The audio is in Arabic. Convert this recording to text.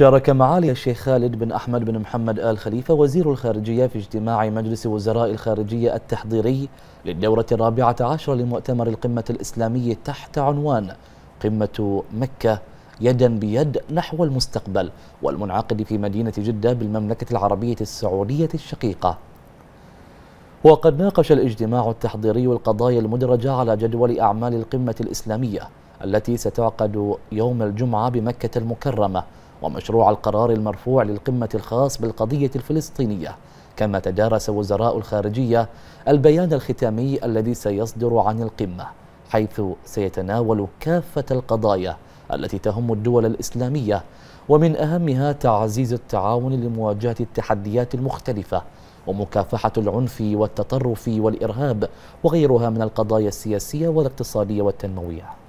شارك معالي الشيخ خالد بن أحمد بن محمد آل خليفة وزير الخارجية في اجتماع مجلس وزراء الخارجية التحضيري للدورة الرابعة عشر لمؤتمر القمة الإسلامي تحت عنوان قمة مكة يدا بيد نحو المستقبل والمنعقد في مدينة جدة بالمملكة العربية السعودية الشقيقة وقد ناقش الاجتماع التحضيري القضايا المدرجة على جدول أعمال القمة الإسلامية التي ستعقد يوم الجمعة بمكة المكرمة ومشروع القرار المرفوع للقمة الخاص بالقضية الفلسطينية كما تدارس وزراء الخارجية البيان الختامي الذي سيصدر عن القمة حيث سيتناول كافة القضايا التي تهم الدول الإسلامية ومن أهمها تعزيز التعاون لمواجهة التحديات المختلفة ومكافحة العنف والتطرف والإرهاب وغيرها من القضايا السياسية والاقتصادية والتنموية